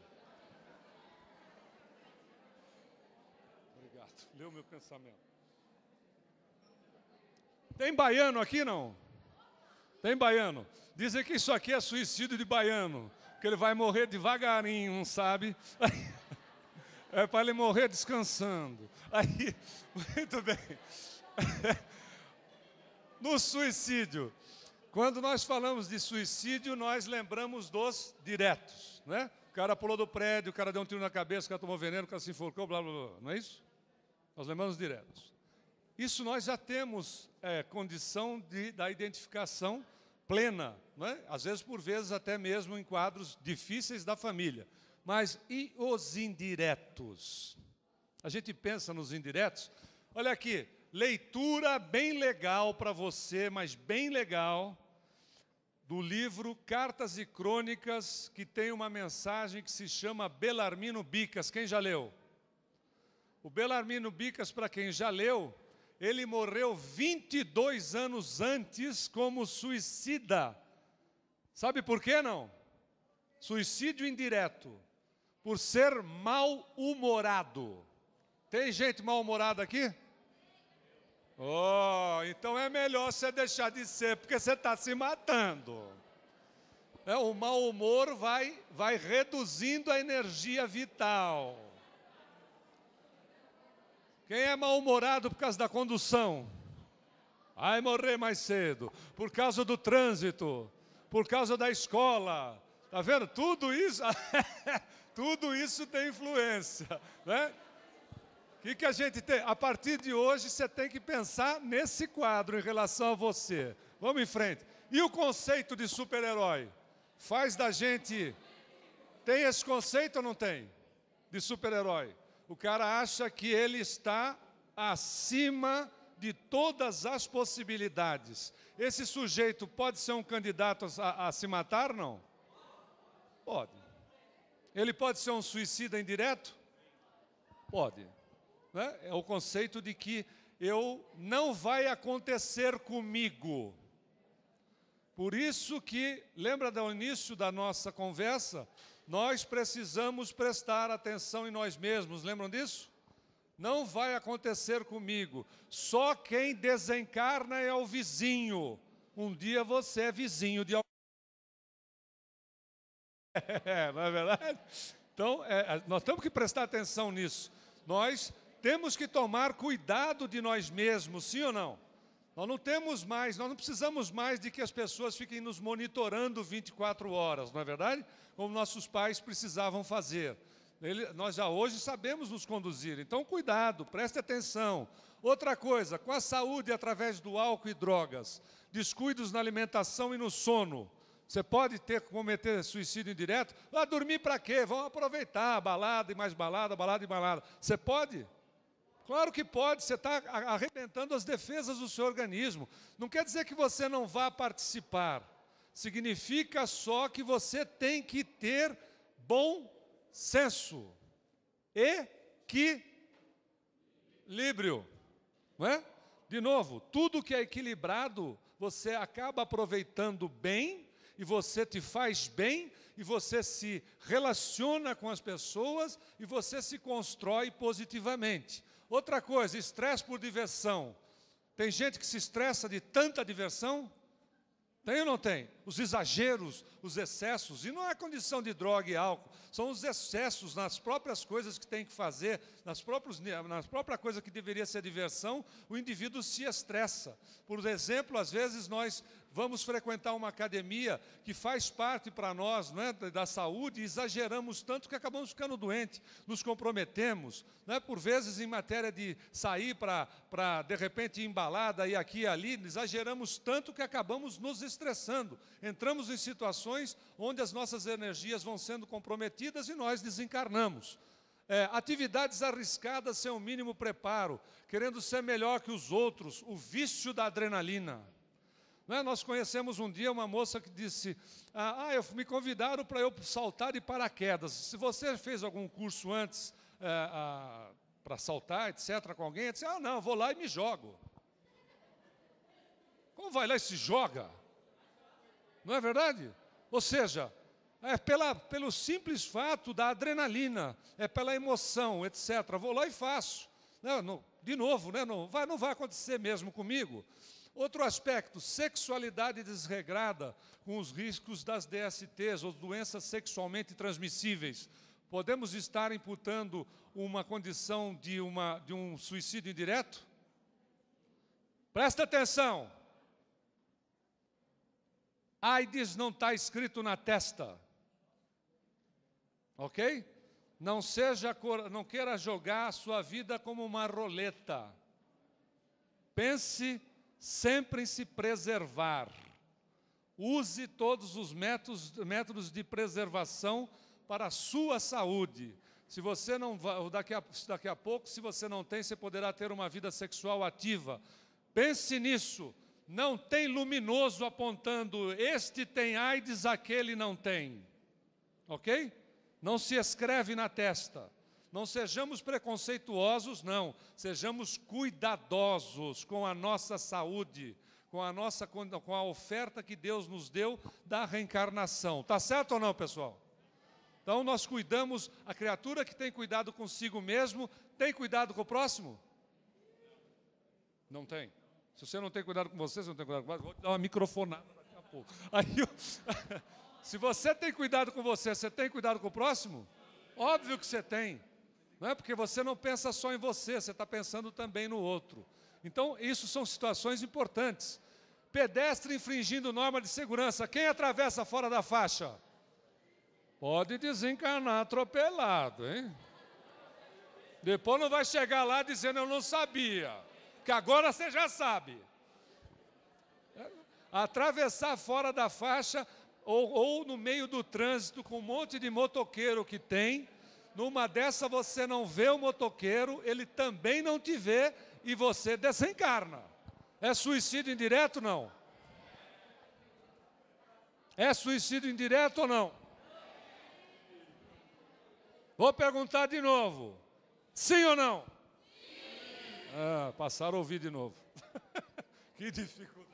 Obrigado, leu meu pensamento. Tem baiano aqui, não? Tem baiano. Dizem que isso aqui é suicídio de baiano, que ele vai morrer devagarinho, não sabe? É para ele morrer descansando. Aí, muito bem. No suicídio, quando nós falamos de suicídio, nós lembramos dos diretos, né? O cara pulou do prédio, o cara deu um tiro na cabeça, o cara tomou veneno, o cara se enforcou, blá blá blá. Não é isso? Nós lembramos diretos. Isso nós já temos é, condição de, da identificação plena, é? às vezes por vezes até mesmo em quadros difíceis da família. Mas e os indiretos? A gente pensa nos indiretos. Olha aqui, leitura bem legal para você, mas bem legal, do livro Cartas e Crônicas, que tem uma mensagem que se chama Belarmino Bicas. Quem já leu? O Belarmino Bicas, para quem já leu, ele morreu 22 anos antes como suicida. Sabe por quê não? Suicídio indireto, por ser mal-humorado. Tem gente mal-humorada aqui? Oh, então é melhor você deixar de ser, porque você está se matando. É, o mau humor vai, vai reduzindo a energia vital. Quem é mal-humorado por causa da condução? Vai morrer mais cedo. Por causa do trânsito. Por causa da escola. Tá vendo? Tudo isso, tudo isso tem influência, né? O que, que a gente tem? A partir de hoje, você tem que pensar nesse quadro em relação a você. Vamos em frente. E o conceito de super-herói? Faz da gente. Tem esse conceito ou não tem? De super-herói? O cara acha que ele está acima de todas as possibilidades. Esse sujeito pode ser um candidato a, a se matar, não? Pode. Ele pode ser um suicida indireto? Pode. Né? É o conceito de que eu não vai acontecer comigo. Por isso que, lembra do início da nossa conversa, nós precisamos prestar atenção em nós mesmos, lembram disso? Não vai acontecer comigo. Só quem desencarna é o vizinho. Um dia você é vizinho de alguém. É, não é verdade? Então, é, nós temos que prestar atenção nisso. Nós temos que tomar cuidado de nós mesmos, sim ou não? Nós não temos mais, nós não precisamos mais de que as pessoas fiquem nos monitorando 24 horas, não é verdade? Como nossos pais precisavam fazer. Ele, nós já hoje sabemos nos conduzir, então cuidado, preste atenção. Outra coisa, com a saúde através do álcool e drogas, descuidos na alimentação e no sono. Você pode ter cometer suicídio indireto? Ah, dormir para quê? Vão aproveitar, balada e mais balada, balada e balada. Você pode? Claro que pode, você está arrebentando as defesas do seu organismo. Não quer dizer que você não vá participar. Significa só que você tem que ter bom senso. Equilíbrio. Não é? De novo, tudo que é equilibrado, você acaba aproveitando bem, e você te faz bem, e você se relaciona com as pessoas, e você se constrói positivamente. Outra coisa, estresse por diversão. Tem gente que se estressa de tanta diversão? Tem ou não tem? Os exageros, os excessos, e não é condição de droga e álcool, são os excessos nas próprias coisas que tem que fazer, nas, próprias nas própria coisa que deveria ser diversão, o indivíduo se estressa. Por exemplo, às vezes nós vamos frequentar uma academia que faz parte para nós não é, da saúde, e exageramos tanto que acabamos ficando doentes, nos comprometemos, não é? por vezes em matéria de sair para, de repente, embalada e aqui e ali, exageramos tanto que acabamos nos estressando, entramos em situações onde as nossas energias vão sendo comprometidas e nós desencarnamos. É, atividades arriscadas sem o mínimo preparo, querendo ser melhor que os outros, o vício da adrenalina. Né? Nós conhecemos um dia uma moça que disse: Ah, ah eu, me convidaram para eu saltar de paraquedas. Se você fez algum curso antes é, eh, para saltar, etc., com alguém, eu disse: Ah, não, vou lá e me jogo. Como vai lá e se joga? Não é verdade? Ou seja, é pela, pelo simples fato da adrenalina, é pela emoção, etc. Vou lá e faço. Não, né? não, de novo, né? não, vai, não vai acontecer mesmo comigo. Outro aspecto, sexualidade desregrada, com os riscos das DSTs, ou doenças sexualmente transmissíveis. Podemos estar imputando uma condição de, uma, de um suicídio indireto? Presta atenção. AIDS não está escrito na testa. Ok? Não seja, não queira jogar a sua vida como uma roleta. Pense sempre em se preservar. Use todos os métodos, métodos de preservação para a sua saúde. Se você não daqui a, daqui a pouco, se você não tem, você poderá ter uma vida sexual ativa. Pense nisso. Não tem luminoso apontando este tem AIDS, aquele não tem. OK? Não se escreve na testa. Não sejamos preconceituosos, não. Sejamos cuidadosos com a nossa saúde, com a nossa com a oferta que Deus nos deu da reencarnação. Tá certo ou não, pessoal? Então nós cuidamos, a criatura que tem cuidado consigo mesmo, tem cuidado com o próximo? Não tem. Se você não tem cuidado com você, você não tem cuidado com você, vou te dar uma microfonada daqui a pouco. Aí, eu... se você tem cuidado com você, você tem cuidado com o próximo? Óbvio que você tem não é? Porque você não pensa só em você, você está pensando também no outro. Então, isso são situações importantes. Pedestre infringindo norma de segurança. Quem atravessa fora da faixa? Pode desencarnar atropelado, hein? Depois não vai chegar lá dizendo eu não sabia, que agora você já sabe. Atravessar fora da faixa ou, ou no meio do trânsito com um monte de motoqueiro que tem, numa dessa você não vê o motoqueiro, ele também não te vê e você desencarna. É suicídio indireto não? É suicídio indireto ou não? Vou perguntar de novo. Sim ou não? Sim. Ah, passaram a ouvir de novo. que dificuldade.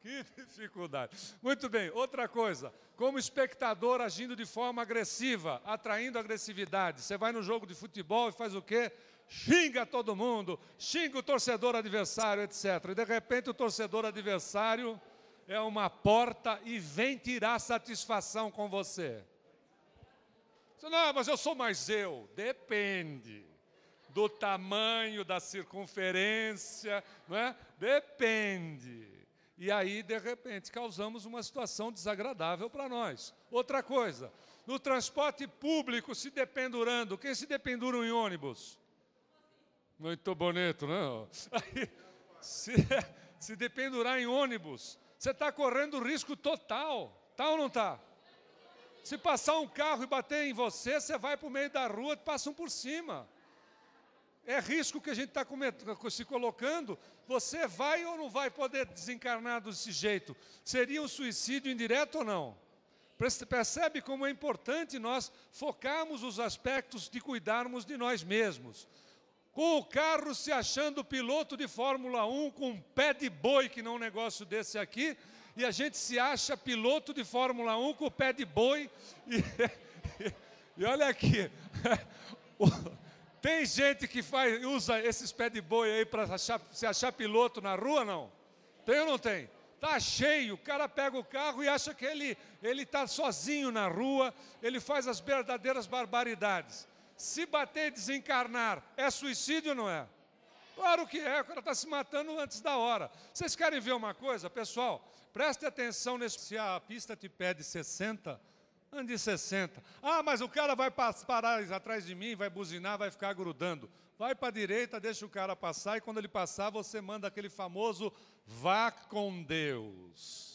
Que dificuldade. Muito bem, outra coisa. Como espectador agindo de forma agressiva, atraindo agressividade. Você vai no jogo de futebol e faz o quê? Xinga todo mundo, xinga o torcedor adversário, etc. E de repente o torcedor adversário é uma porta e vem tirar satisfação com você. você Não, ah, mas eu sou mais eu. Depende do tamanho, da circunferência, não é? Depende. E aí, de repente, causamos uma situação desagradável para nós. Outra coisa, no transporte público se dependurando, quem se dependura em ônibus? Muito bonito, não? Né? se, se dependurar em ônibus, você está correndo risco total. Tá ou não tá? Se passar um carro e bater em você, você vai para o meio da rua, e passam por cima é risco que a gente está se colocando. Você vai ou não vai poder desencarnar desse jeito? Seria um suicídio indireto ou não? Percebe como é importante nós focarmos os aspectos de cuidarmos de nós mesmos. Com o carro se achando piloto de Fórmula 1, com um pé de boi, que não é um negócio desse aqui, e a gente se acha piloto de Fórmula 1 com o pé de boi. E, e, e olha aqui, Tem gente que faz, usa esses pés de boi aí para se achar piloto na rua, não? Tem ou não tem? Tá cheio, o cara pega o carro e acha que ele ele está sozinho na rua, ele faz as verdadeiras barbaridades. Se bater e desencarnar, é suicídio ou não é? Claro que é, o cara está se matando antes da hora. Vocês querem ver uma coisa, pessoal? Preste atenção nesse. Se a pista te pede 60, Ande de 60. Ah, mas o cara vai parar atrás de mim, vai buzinar, vai ficar grudando. Vai para a direita, deixa o cara passar, e quando ele passar, você manda aquele famoso vá com Deus.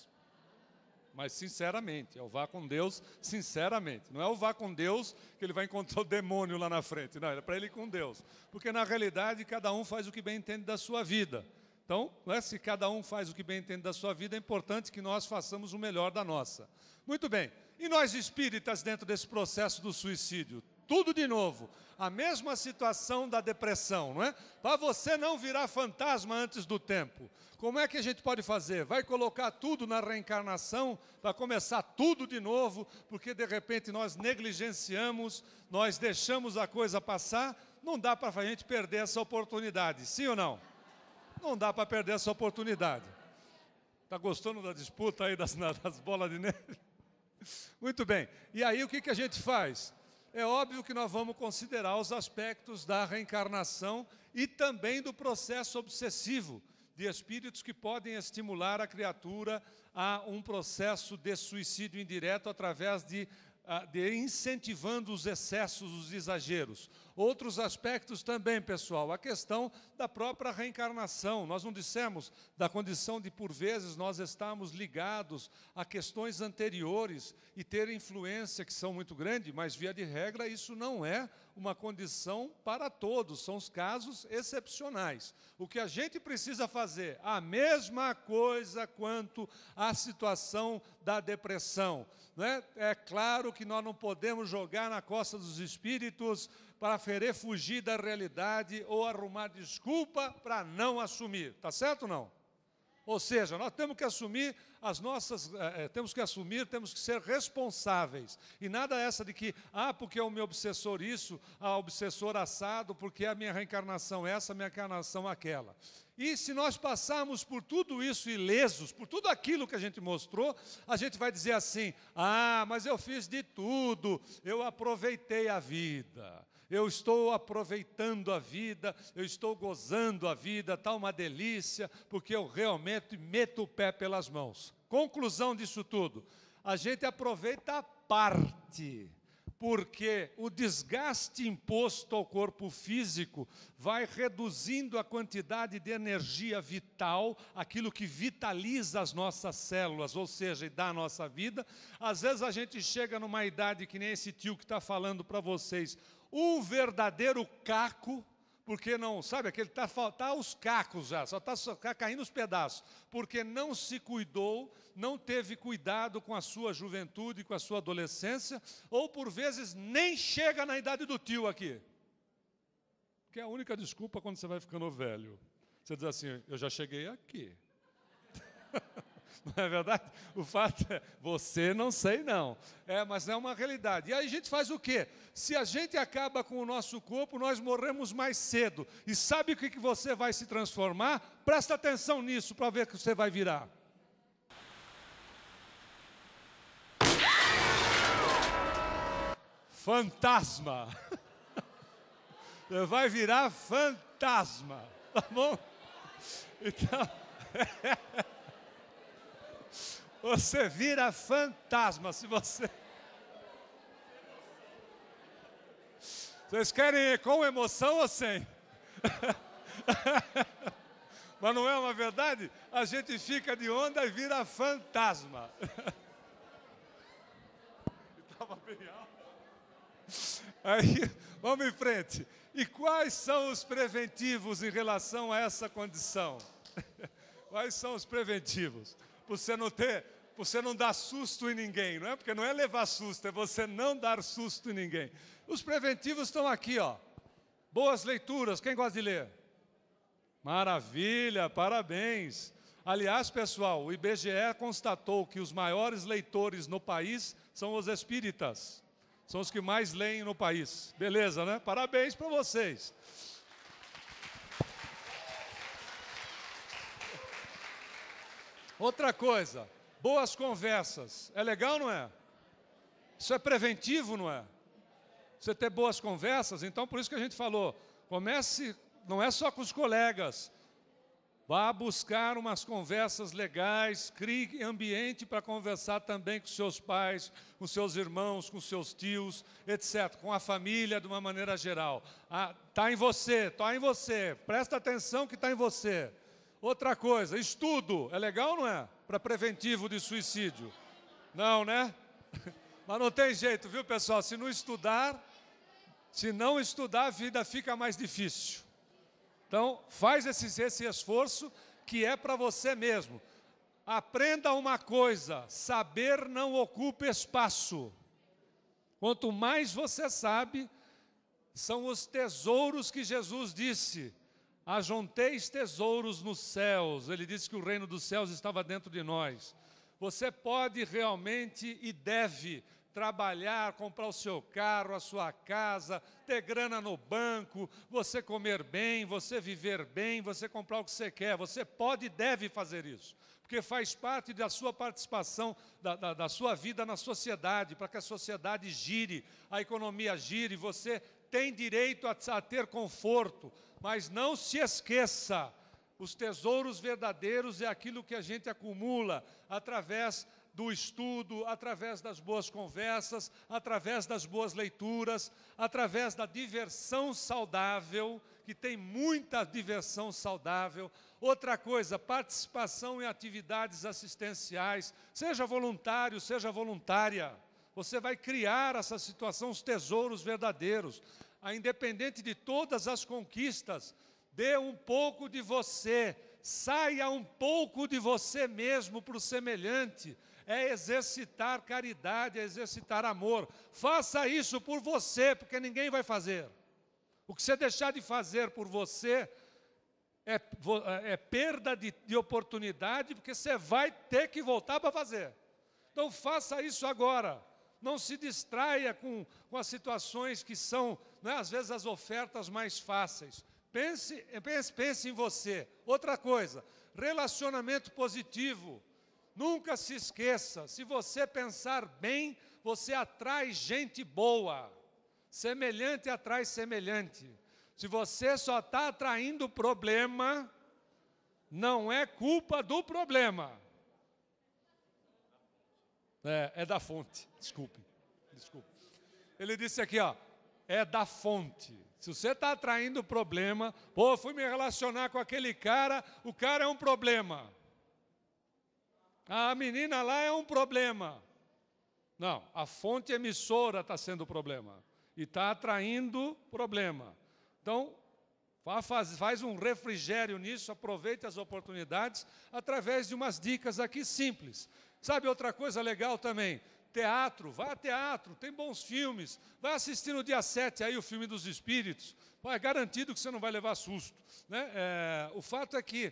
Mas sinceramente, é o vá com Deus, sinceramente. Não é o vá com Deus que ele vai encontrar o demônio lá na frente. Não, é para ele ir com Deus. Porque na realidade, cada um faz o que bem entende da sua vida. Então, é se cada um faz o que bem entende da sua vida, é importante que nós façamos o melhor da nossa. Muito bem. E nós espíritas, dentro desse processo do suicídio, tudo de novo. A mesma situação da depressão, não é? Para você não virar fantasma antes do tempo. Como é que a gente pode fazer? Vai colocar tudo na reencarnação para começar tudo de novo, porque de repente nós negligenciamos, nós deixamos a coisa passar. Não dá para a gente perder essa oportunidade, sim ou não? Não dá para perder essa oportunidade. Está gostando da disputa aí das, das bolas de neve? Muito bem. E aí o que, que a gente faz? É óbvio que nós vamos considerar os aspectos da reencarnação e também do processo obsessivo de espíritos que podem estimular a criatura a um processo de suicídio indireto através de, ah, de incentivando os excessos, os exageros. Outros aspectos também, pessoal, a questão da própria reencarnação. Nós não dissemos da condição de, por vezes, nós estarmos ligados a questões anteriores e ter influência que são muito grande, mas, via de regra, isso não é uma condição para todos, são os casos excepcionais. O que a gente precisa fazer? A mesma coisa quanto à situação da depressão. Né? É claro que nós não podemos jogar na costa dos espíritos para querer fugir da realidade ou arrumar desculpa para não assumir. Tá certo ou não? Ou seja, nós temos que assumir as nossas, eh, eh, temos que assumir, temos que ser responsáveis. E nada é essa de que, ah, porque é o meu obsessor isso, a ah, obsessor assado, porque é a minha reencarnação essa, a minha encarnação aquela. E se nós passarmos por tudo isso ilesos, por tudo aquilo que a gente mostrou, a gente vai dizer assim: ah, mas eu fiz de tudo, eu aproveitei a vida eu estou aproveitando a vida, eu estou gozando a vida, está uma delícia, porque eu realmente meto o pé pelas mãos. Conclusão disso tudo: a gente aproveita a parte, porque o desgaste imposto ao corpo físico vai reduzindo a quantidade de energia vital, aquilo que vitaliza as nossas células, ou seja, dá a nossa vida. Às vezes a gente chega numa idade que nem esse tio que está falando para vocês, o verdadeiro caco, porque não, sabe, aquele está tá, tá os cacos já, só está caindo os pedaços, porque não se cuidou, não teve cuidado com a sua juventude, com a sua adolescência, ou por vezes nem chega na idade do tio aqui. Que é a única desculpa quando você vai ficando velho. Você diz assim, eu já cheguei aqui. não é verdade? O fato é, você não sei não, é, mas é uma realidade. E aí a gente faz o quê? Se a gente acaba com o nosso corpo, nós morremos mais cedo. E sabe o que, que você vai se transformar? Presta atenção nisso para ver o que você vai virar. Fantasma. Vai virar fantasma, tá bom? Então. Você vira fantasma se você. Vocês querem ir com emoção ou sem? Mas não é uma verdade? A gente fica de onda e vira fantasma. Estava bem alto. Aí, vamos em frente. E quais são os preventivos em relação a essa condição? Quais são os preventivos? Para você não ter você não dá susto em ninguém, não é? Porque não é levar susto, é você não dar susto em ninguém. Os preventivos estão aqui, ó. Boas leituras, quem gosta de ler? Maravilha, parabéns. Aliás, pessoal, o IBGE constatou que os maiores leitores no país são os espíritas. São os que mais leem no país. Beleza, né? Parabéns para vocês. Outra coisa, Boas conversas. É legal, não é? Isso é preventivo, não é? Você ter boas conversas, então por isso que a gente falou, comece, não é só com os colegas, vá buscar umas conversas legais, crie ambiente para conversar também com seus pais, com seus irmãos, com seus tios, etc., com a família de uma maneira geral. Está ah, tá em você, está em você, presta atenção que está em você. Outra coisa, estudo, é legal, não é? para preventivo de suicídio. Não, né? Mas não tem jeito, viu, pessoal? Se não estudar, se não estudar, a vida fica mais difícil. Então, faz esse, esse esforço que é para você mesmo. Aprenda uma coisa: saber não ocupa espaço. Quanto mais você sabe, são os tesouros que Jesus disse Ajunteis tesouros nos céus. Ele disse que o reino dos céus estava dentro de nós. Você pode realmente e deve trabalhar, comprar o seu carro, a sua casa, ter grana no banco, você comer bem, você viver bem, você comprar o que você quer. Você pode e deve fazer isso, porque faz parte da sua participação, da, da, da sua vida na sociedade, para que a sociedade gire, a economia gire, você tem direito a, a ter conforto, mas não se esqueça: os tesouros verdadeiros é aquilo que a gente acumula através do estudo, através das boas conversas, através das boas leituras, através da diversão saudável, que tem muita diversão saudável. Outra coisa, participação em atividades assistenciais, seja voluntário, seja voluntária. Você vai criar essa situação, os tesouros verdadeiros. A independente de todas as conquistas, dê um pouco de você, saia um pouco de você mesmo para o semelhante. É exercitar caridade, é exercitar amor. Faça isso por você, porque ninguém vai fazer. O que você deixar de fazer por você, é, é, é, perda de, de, oportunidade, porque você vai ter que voltar para fazer. Então faça isso agora não se distraia com, com as situações que são, né, às vezes, as ofertas mais fáceis. Pense, pense, pense em você. Outra coisa, relacionamento positivo. Nunca se esqueça, se você pensar bem, você atrai gente boa. Semelhante atrai semelhante. Se você só está atraindo problema, não é culpa do problema. É, é da fonte, desculpe. Desculpe. Ele disse aqui, ó, é da fonte. Se você está atraindo problema, pô, fui me relacionar com aquele cara, o cara é um problema. A menina lá é um problema. Não, a fonte emissora está sendo o problema. E está atraindo problema. Então, faz, faz um refrigério nisso, aproveite as oportunidades através de umas dicas aqui simples. Sabe outra coisa legal também? Teatro, vá a teatro, tem bons filmes. Vai assistir no dia 7 aí o filme dos espíritos. É garantido que você não vai levar susto. Né? É, o fato é que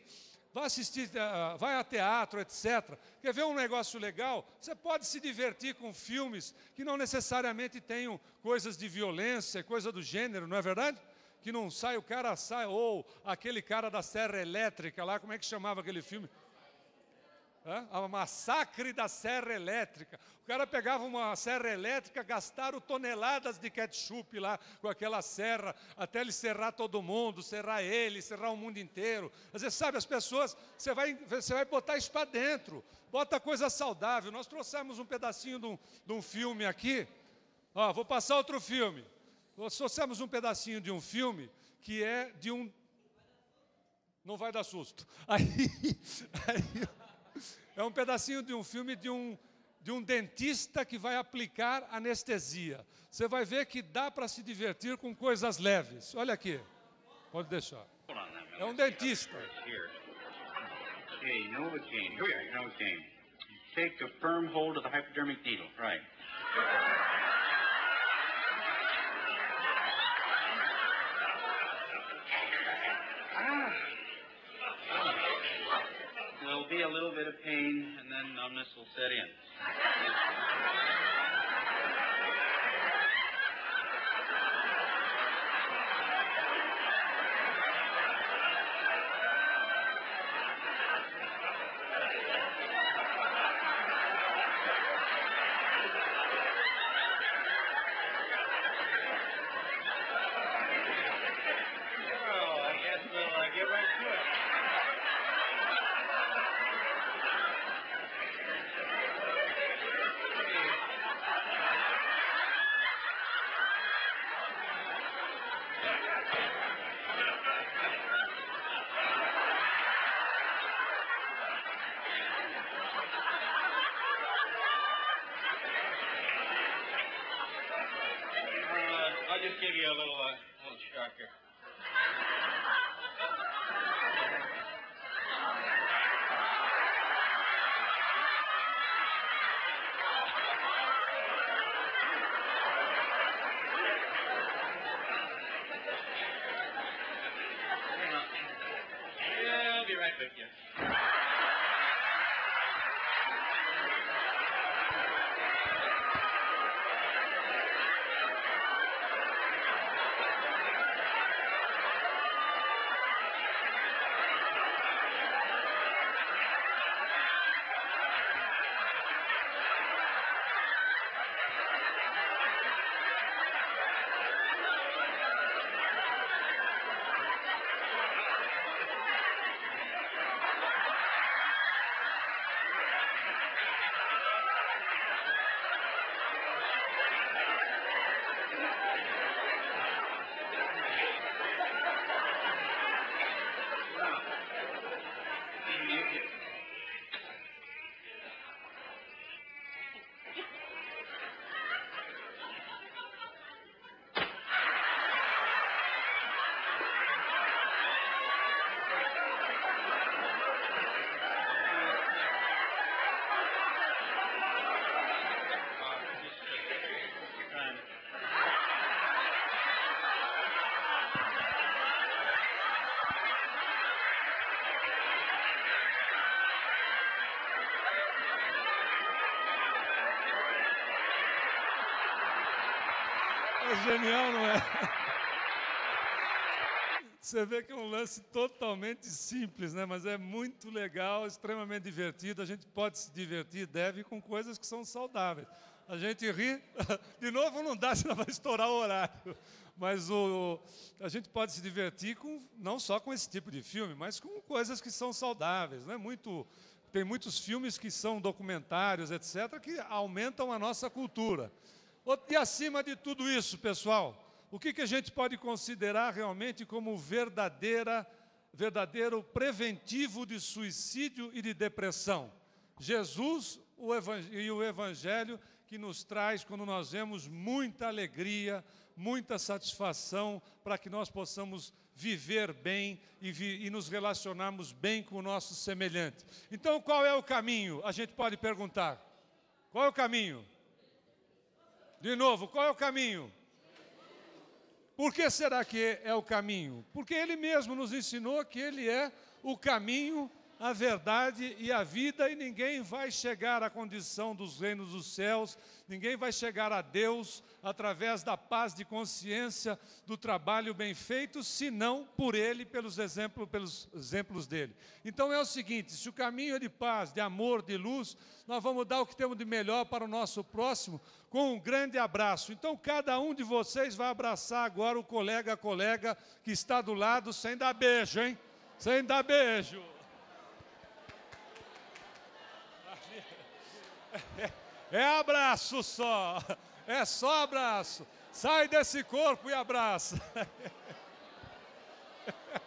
vai assistir, é, vai a teatro, etc. Quer ver um negócio legal? Você pode se divertir com filmes que não necessariamente tenham coisas de violência, coisa do gênero, não é verdade? Que não sai o cara sai, ou aquele cara da Serra Elétrica lá, como é que chamava aquele filme? Hã? a massacre da serra elétrica. O cara pegava uma serra elétrica, gastaram toneladas de ketchup lá com aquela serra, até ele serrar todo mundo, serrar ele, serrar o mundo inteiro. Você sabe, as pessoas, você vai, você vai botar isso para dentro, bota coisa saudável. Nós trouxemos um pedacinho de um, de um filme aqui. Ó, vou passar outro filme. Nós trouxemos um pedacinho de um filme que é de um. Não vai dar susto. Aí. aí... É um pedacinho de um filme de um, de um dentista que vai aplicar anestesia. Você vai ver que dá para se divertir com coisas leves. Olha aqui. Pode deixar. É um dentista. Take a firm hold of the hypodermic needle. Right. there'll be a little bit of pain, and then numbness will set in. give you a little, uh, little shocker. É genial, não é? Você vê que é um lance totalmente simples, né? mas é muito legal, extremamente divertido. A gente pode se divertir, deve, com coisas que são saudáveis. A gente ri, de novo não dá, senão vai estourar o horário. Mas o, a gente pode se divertir com, não só com esse tipo de filme, mas com coisas que são saudáveis. Né? Muito, tem muitos filmes que são documentários, etc., que aumentam a nossa cultura. E acima de tudo isso, pessoal, o que, que a gente pode considerar realmente como verdadeira, verdadeiro preventivo de suicídio e de depressão? Jesus o e o Evangelho que nos traz, quando nós vemos, muita alegria, muita satisfação para que nós possamos viver bem e, vi e, nos relacionarmos bem com o nosso semelhante. Então, qual é o caminho? A gente pode perguntar. Qual é o caminho? De novo, qual é o caminho? Por que será que é o caminho? Porque ele mesmo nos ensinou que ele é o caminho a verdade e a vida, e ninguém vai chegar à condição dos reinos dos céus, ninguém vai chegar a Deus através da paz de consciência do trabalho bem feito, senão por ele, pelos exemplos, pelos exemplos dele. Então é o seguinte: se o caminho é de paz, de amor, de luz, nós vamos dar o que temos de melhor para o nosso próximo com um grande abraço. Então cada um de vocês vai abraçar agora o colega, a colega que está do lado, sem dar beijo, hein? Sem dar beijo. É, é abraço só. É só abraço. Sai desse corpo e abraça.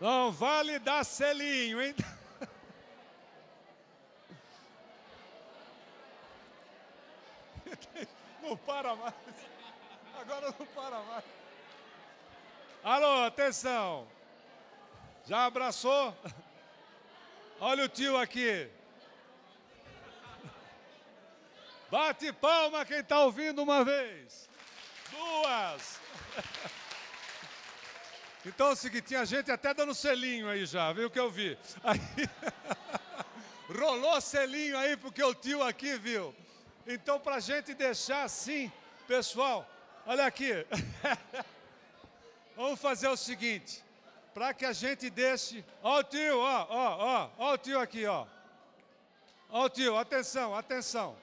Não vale dar selinho, hein? Não para mais. Agora não para mais. Alô, atenção. Já abraçou? Olha o tio aqui. Bate palma quem está ouvindo uma vez. Duas. Então é o seguinte, tinha gente até dando selinho aí já, viu o que eu vi? Aí, rolou selinho aí porque o tio aqui viu. Então, para a gente deixar assim, pessoal, olha aqui. Vamos fazer o seguinte, para que a gente deixe. Ó o tio, ó, ó, ó, ó o tio aqui, ó. Ó o tio, atenção, atenção.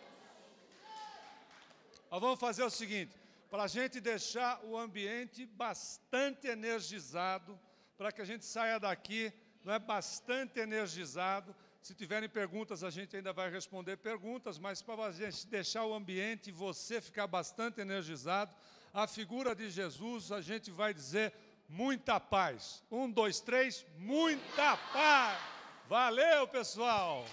Ó, vamos fazer o seguinte para a gente deixar o ambiente bastante energizado, para que a gente saia daqui não é bastante energizado. Se tiverem perguntas, a gente ainda vai responder perguntas, mas para a gente deixar o ambiente e você ficar bastante energizado, a figura de Jesus, a gente vai dizer muita paz. Um, dois, três, muita paz! Valeu, pessoal!